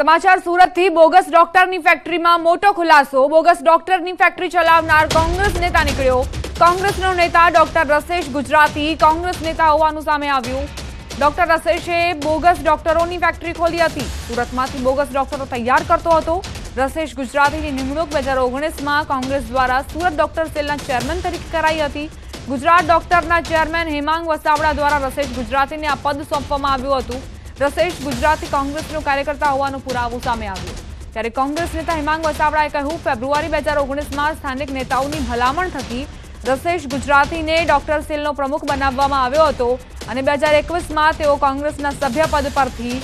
સમાચાર સુરતથી બોગસ ડોક્ટરની ફેક્ટરીમાં મોટો ખુલાસો બોગસ ડોક્ટરની ફેક્ટરી ચલાવનાર કોંગ્રેસ નેતા નીકળ્યો કોંગ્રેસનો નેતા ડોક્ટર રસેશ ગુજરાતી કોંગ્રેસ નેતા હોવાનું સામે આવ્યું ડોક્ટર રસેશે બોગસ ડોક્ટરોની ફેક્ટરી ખોલી હતી સુરતમાંથી બોગસ ડોક્ટરો તૈયાર કરતો હતો રસેશ ગુજરાતીની નિમણૂક બે હજાર ઓગણીસમાં કોંગ્રેસ દ્વારા સુરત ડોક્ટર સેલના ચેરમેન તરીકે કરાઈ હતી ગુજરાત ડોક્ટરના ચેરમેન હેમાંગ વસાવડા દ્વારા રસેશ ગુજરાતીને આ પદ સોંપવામાં આવ્યું હતું રસેશ ગુજરાતી કોંગ્રેસનો કાર્યકર્તા હોવાનો પુરાવો સામે આવ્યો ત્યારે કોંગ્રેસ નેતા હિમાંગ વસાવડાએ કહ્યું ફેબ્રુઆરી બે હજાર ઓગણીસમાં સ્થાનિક નેતાઓની ભલામણ થકી રસેશ ગુજરાતીને ડોક્ટર સેલનો પ્રમુખ બનાવવામાં આવ્યો હતો અને બે હજાર એકવીસમાં તેઓ કોંગ્રેસના સભ્યપદ પરથી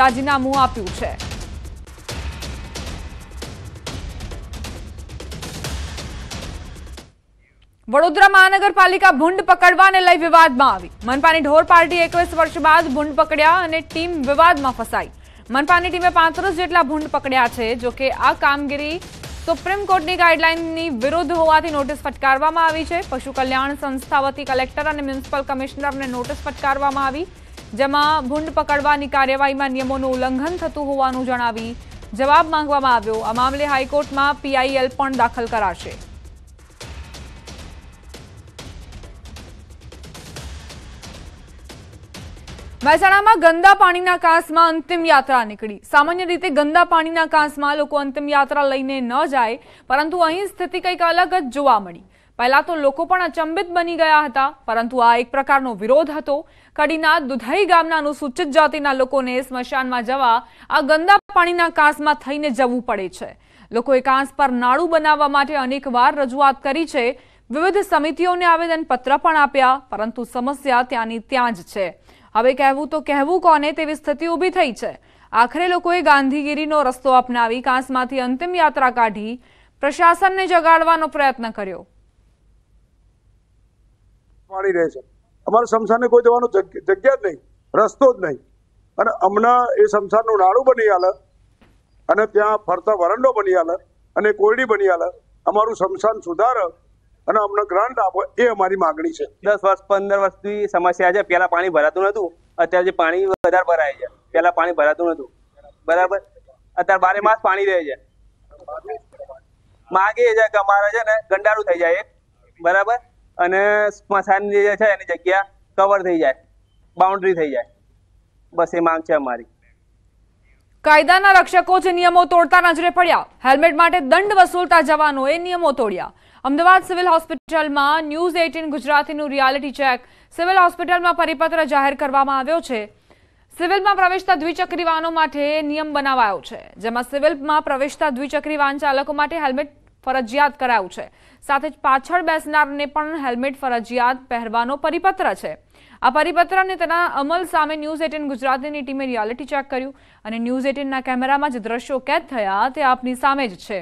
રાજીનામું આપ્યું છે વડોદરા મહાનગરપાલિકા ભૂંડ પકડવાને લઈ વિવાદમાં આવી મનપાની ઢોર પાર્ટી એકવીસ વર્ષ બાદ ભૂંડ પકડ્યા અને ટીમ વિવાદમાં ફસાઈ મનપાની ટીમે પાંત્રીસ જેટલા ભૂંડ પકડ્યા છે જોકે આ કામગીરી સુપ્રીમ કોર્ટની ગાઈડલાઇનની વિરુદ્ધ હોવાથી નોટિસ ફટકારવામાં આવી છે પશુ કલ્યાણ સંસ્થા વતી કલેક્ટર અને મ્યુનિસિપલ કમિશનરને નોટિસ ફટકારવામાં આવી જેમાં ભૂંડ પકડવાની કાર્યવાહીમાં નિયમોનું ઉલ્લંઘન થતું હોવાનું જણાવી જવાબ માંગવામાં આવ્યો આ મામલે હાઈકોર્ટમાં પીઆઈએલ પણ દાખલ કરાશે મહેસાણામાં ગંદા પાણીના કાંસમાં અંતિમ યાત્રા નીકળી સામાન્ય રીતે ગંદા પાણીના કાંસમાં લોકો અંતિમ યાત્રા લઈને ન જાય પરંતુ અહીં સ્થિતિ કંઈક અલગ જ જોવા મળી પહેલા તો લોકો પણ અચંબિત બની ગયા હતા પરંતુ આ એક પ્રકારનો વિરોધ હતો કડીના દુધઈ ગામના અનુસૂચિત જાતિના લોકોને સ્મશાનમાં જવા આ ગંદા પાણીના કાંસમાં થઈને જવું પડે છે લોકોએ કાંસ પર નાળું બનાવવા માટે અનેકવાર રજૂઆત કરી છે વિવિધ સમિતિઓને આવેદનપત્ર પણ આપ્યા પરંતુ સમસ્યા ત્યાંની ત્યાં જ છે હવે કહેવું તો કહેવું કોને તેવી સ્થિતિ ઊભી થઈ છે આખરે લોકોએ ગાંધીગીરીનો રસ્તો અપનાવી કાંસમાંથી અંતિમ યાત્રા કાઢી પ્રશાસનને જગાડવાનો પ્રયત્ન કર્યો પાણી રહે છે અમારા શમશાનને કોઈ જવાનો જગ્યા જ નહીં રસ્તો જ નહીં અને હમણાં એ શમશાનનું નાળું બની હાલ અને ત્યાં ફરતા વરંડો બની હાલ અને કોયડી બની હાલ અમારું શમશાન સુધાર અને અમને ગ્રાન્ટ આપો એ અમારી માંગણી છે દસ વર્ષ પંદર વર્ષથી સમસ્યા છે પેલા પાણી ભરાતું નતું અત્યારે જે પાણી વધારે ભરાય છે પેલા પાણી ભરાતું નતું બરાબર અત્યારે બારે માસ પાણી રહે છે માગે છે કે અમારે છે ને ગંડારું થઈ જાય બરાબર અને સ્મશાન જે છે એની જગ્યા કવર થઈ જાય બાઉન્ડ્રી થઈ જાય બસ એ માંગ છે અમારી કાયદાના રક્ષકો જે નિયમો તોડતા નજરે પડ્યા હેલ્મેટ માટે દંડ વસૂલતા જવાનો એ નિયમો તોડ્યા અમદાવાદ સિવિલ હોસ્પિટલમાં ન્યૂઝ એઇટીન ગુજરાતીનું રિયાલિટી ચેક સિવિલ હોસ્પિટલમાં પરિપત્ર જાહેર કરવામાં આવ્યો છે સિવિલમાં પ્રવેશતા દ્વિચક્રી વાહનો માટે નિયમ બનાવાયો છે જેમાં સિવિલમાં પ્રવેશતા દ્વિચક્રી વાહન ચાલકો માટે હેલ્મેટ ફરજિયાત કરાયું છે સાથે જ પાછળ બેસનારને પણ હેલ્મેટ ફરજિયાત પહેરવાનો પરિપત્ર છે આ પરિપત્ર અને તેના અમલ સામે ન્યૂઝ એટીન ગુજરાતીની ટીમે રિયાલિટી ચેક કર્યું અને ન્યૂઝ એટીનના કેમેરામાં જે દ્રશ્યો કેદ થયા તે આપની સામે જ છે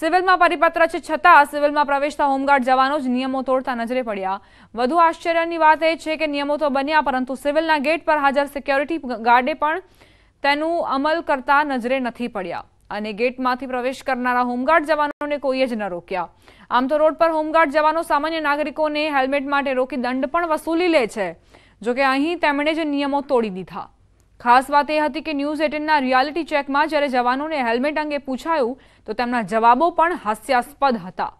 સિવિલમાં પરિપત્ર છે છતાં સિવિલમાં પ્રવેશતા હોમગાર્ડ જવાનો જ નિયમો તોડતા નજરે પડ્યા વધુ આશ્ચર્યની વાત એ છે કે નિયમો તો બન્યા પરંતુ સિવિલના ગેટ પર હાજર સિક્યોરિટી ગાર્ડે પણ તેનું અમલ કરતા નજરે નથી પડ્યા અને ગેટમાંથી પ્રવેશ કરનારા હોમગાર્ડ જવાનોને કોઈએ જ ન રોક્યા આમ તો રોડ પર હોમગાર્ડ જવાનો સામાન્ય નાગરિકોને હેલ્મેટ માટે રોકી દંડ પણ વસૂલી લે છે જોકે અહીં તેમણે જ નિયમો તોડી દીધા ખાસ વાત એ હતી કે ન્યૂઝ એટીનના રિયાલિટી ચેકમાં જ્યારે જવાનોને હેલ્મેટ અંગે પૂછાયું તો તેમના જવાબો પણ હાસ્યાસ્પદ હતા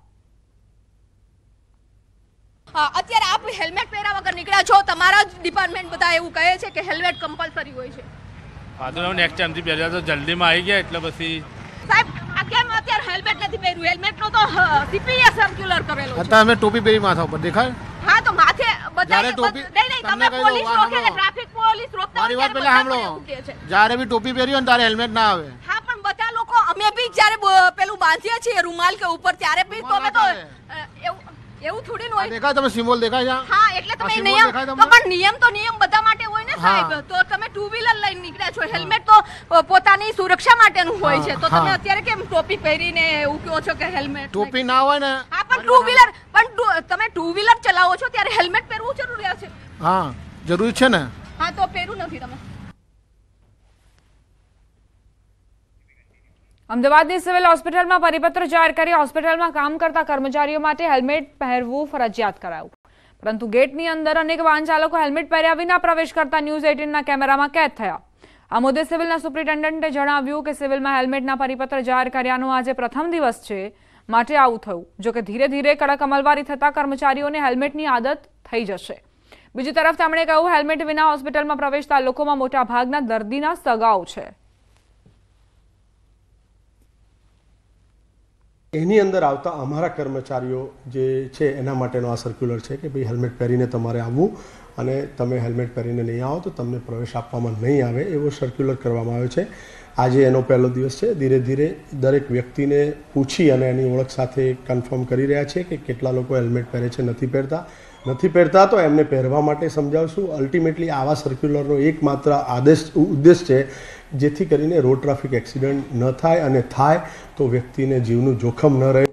અત્યારે આપ હેલ્મેટ પહેર્યા વગર નીકળ્યા છો તમારા જ ડિપાર્ટમેન્ટ બધા એવું કહે છે કે હેલ્મેટ કમ્પલસરી હોય છે હા તો નેક્સ્ટ ટાઈમથી પહેર્યા તો જલ્દીમાં આવી ગયા એટલે પછી સાહેબ આ કેમ અત્યારે હેલ્મેટ નથી પહેર્યું હેલ્મેટનો તો સીપીએ સર્ક્યુલર કરેલો હતા અમે ટોપી પહેરી માથા ઉપર દેખાય ટોપી પહેરી હોય ને ત્યારે હેલ્મેટ ના આવે લોકો અમે બી પેલું બાંધીએ છીએ રૂમાલ કે ઉપર ત્યારે બી તો તો એવું થોડી ન હોય તમે સિમ્બોલ દેખાય છે હા એટલે તમે નિયમ તો નિયમ તો નિયમ સાહેબ તો તમે ટુ વ્હીલર લઈને નીકળ્યા છો હેલ્મેટ તો પોતાની સુરક્ષા માટેનું હોય છે તો તમે અત્યારે કેમ ટોપી પહેરીને એવું કહો છો કે હેલ્મેટ ટોપી ના હોય ને હા પણ ટુ વ્હીલર પણ તમે ટુ વ્હીલર ચલાવો છો ત્યારે હેલ્મેટ પહેરવું જરૂરી છે હા જરૂરી છે ને હા તો પહેરું નથી તમે અમદાવાદની સિવિલ હોસ્પિટલમાં પરિપત્ર જાહેર કરી હોસ્પિટલમાં કામ કરતા કર્મચારીઓ માટે હેલ્મેટ પહેરવું ફરજિયાત કરાયું પરંતુ ગેટની અંદર અનેક વાહન ચાલકો હેલ્મેટ પહેર્યા વિના પ્રવેશ કરતા ન્યૂઝ એટીનના કેમેરામાં કેદ થયા આ મુદ્દે સિવિલના સુપ્રિન્ટેન્ડન્ટે જણાવ્યું કે સિવિલમાં હેલ્મેટના પરિપત્ર જાહેર કર્યાનો આજે પ્રથમ દિવસ છે માટે આવું થયું જોકે ધીરે ધીરે કડક અમલવારી થતાં કર્મચારીઓને હેલ્મેટની આદત થઈ જશે બીજી તરફ તેમણે કહ્યું હેલ્મેટ વિના હોસ્પિટલમાં પ્રવેશતા લોકોમાં મોટા ભાગના દર્દીના સગાઓ છે એની અંદર આવતા અમારા કર્મચારીઓ જે છે એના માટેનો આ સર્ક્યુલર છે કે ભાઈ હેલ્મેટ પહેરીને તમારે આવવું અને તમે હેલ્મેટ પહેરીને નહીં આવો તો તમને પ્રવેશ આપવામાં નહીં આવે એવો સર્ક્યુલર કરવામાં આવ્યો છે આજે એનો પહેલો દિવસ છે ધીરે ધીરે દરેક વ્યક્તિને પૂછી અને એની ઓળખ સાથે કન્ફર્મ કરી રહ્યા છે કે કેટલા લોકો હેલ્મેટ પહેરે છે નથી પહેરતા નથી પહેરતા તો એમને પહેરવા માટે સમજાવશું અલ્ટિમેટલી આવા સર્ક્યુલરનો એકમાત્ર આદેશ ઉદ્દેશ છે જેથી કરીને રોડ ટ્રાફિક એક્સિડન્ટ ન થાય અને થાય તો વ્યક્તિને જીવનું જોખમ ન રહે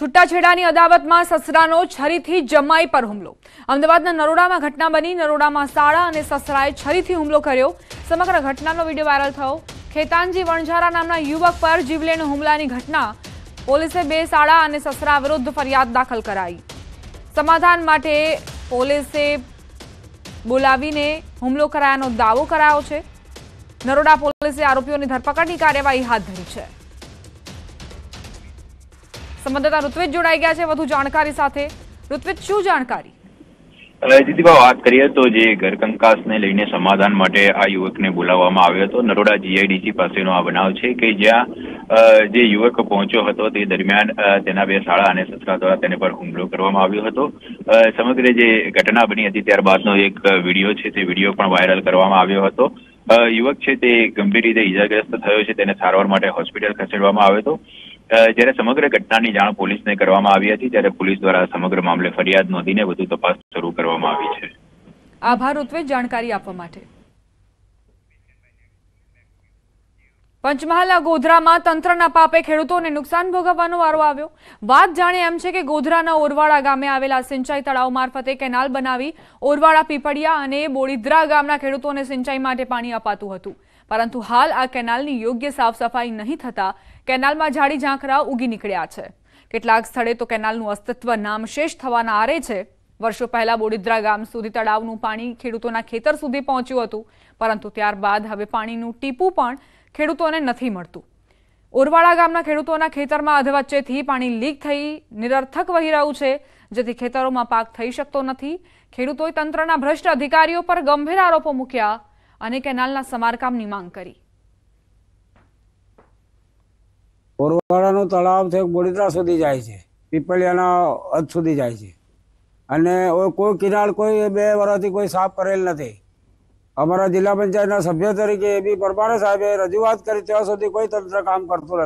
છૂટાછેડાની અદાવતમાં સસરાનો છરીથી જમાઈ પર હુમલો અમદાવાદના નરોડામાં ઘટના બની નરોડામાં સાળા અને સસરાએ છરીથી હુમલો કર્યો સમગ્ર ઘટનાનો વિડીયો વાયરલ થયો ખેતાનજી વણઝારા નામના યુવક પર જીવલેણ હુમલાની ઘટના પોલીસે બે સાળા અને સસરા વિરુદ્ધ ફરિયાદ દાખલ કરાઈ સમાધાન માટે પોલીસે બોલાવીને હુમલો કરાયાનો દાવો કરાયો છે નરોડા પોલીસે આરોપીઓની ધરપકડની કાર્યવાહી હાથ ધરી છે સંબંધતા ઋત્વિજ જોડાઈ ગયા છે વધુ જાણકારી સાથે ઋત્વિજ શું જાણકારી જીતીભાઈ વાત કરીએ તો જે ઘરકંકાસને લઈને સમાધાન માટે આ યુવકને બોલાવવામાં આવ્યો હતો નરોડા જીઆઈડીસી પાસેનો આ બનાવ છે કે જ્યાં જે યુવક પહોંચ્યો હતો તે દરમિયાન તેના બે શાળા અને સસરા દ્વારા તેને પર હુમલો કરવામાં આવ્યો હતો સમગ્ર જે ઘટના બની હતી ત્યારબાદનો એક વિડીયો છે તે વિડીયો પણ વાયરલ કરવામાં આવ્યો હતો યુવક છે તે ગંભીર રીતે ઈજાગ્રસ્ત થયો છે તેને સારવાર માટે હોસ્પિટલ ખસેડવામાં આવ્યો હતો જ્યારે સમગ્ર ઘટનાની જાણ પોલીસને કરવામાં આવી હતી ત્યારે પોલીસ દ્વારા સમગ્ર મામલે ફરિયાદ નોંધીને વધુ તપાસ શરૂ કરવામાં આવી છે આભાર ઉત્વે જાણકારી આપવા માટે પંચમહાલના ગોધરામાં તંત્રના પાપે ખેડૂતોને નુકસાન ભોગવવાનો વારો આવ્યો વાત જાણે એમ છે કે ગોધરાના ઓરવાડા ગામે આવેલા સિંચાઈ તળાવ મારફતે કેનાલ બનાવી ઓરવાડા પીપળિયા અને બોળીદ્રા ગામના ખેડૂતોને સિંચાઈ માટે પાણી અપાતું હતું પરંતુ હાલ આ કેનાલની યોગ્ય સાફ સફાઈ નહીં થતા કેનાલમાં ઝાડી ઝાંખરા ઉગી નીકળ્યા છે કેટલાક સ્થળે તો કેનાલનું અસ્તિત્વ નામશેષ થવાના આરે છે વર્ષો પહેલા બોડિદ્રા ગામ સુધી તળાવનું પાણી ખેડૂતોના ખેતર સુધી પહોંચ્યું હતું પરંતુ ત્યારબાદ હવે પાણીનું ટીપું પણ ખેડૂતોને નથી મળતું ઓરવાળા ગામના ખેડૂતોના ખેતરમાં અધ વચ્ચેથી પાણી લીક થઈ નિરર્થક વહી રહ્યું છે જેથી ખેતરોમાં પાક થઈ શકતો નથી ખેડૂતોએ તંત્રના ભ્રષ્ટ અધિકારીઓ પર ગંભીર આરોપો મૂક્યા અને કેનાલના સમારકામની માંગ કરી ઓરવાળાનું તળાવ છે બોડીદરા સુધી જાય છે પીપળિયાના અધ સુધી જાય છે અને કોઈ કિનાર કોઈ બે વર્ષથી કોઈ સાફ કરેલ નથી અમારા જિલ્લા પંચાયતના સભ્ય તરીકે એ બી પરમાર સાહેબે રજૂઆત કરી ત્યાં સુધી કોઈ તંત્ર કામ કરતું નથી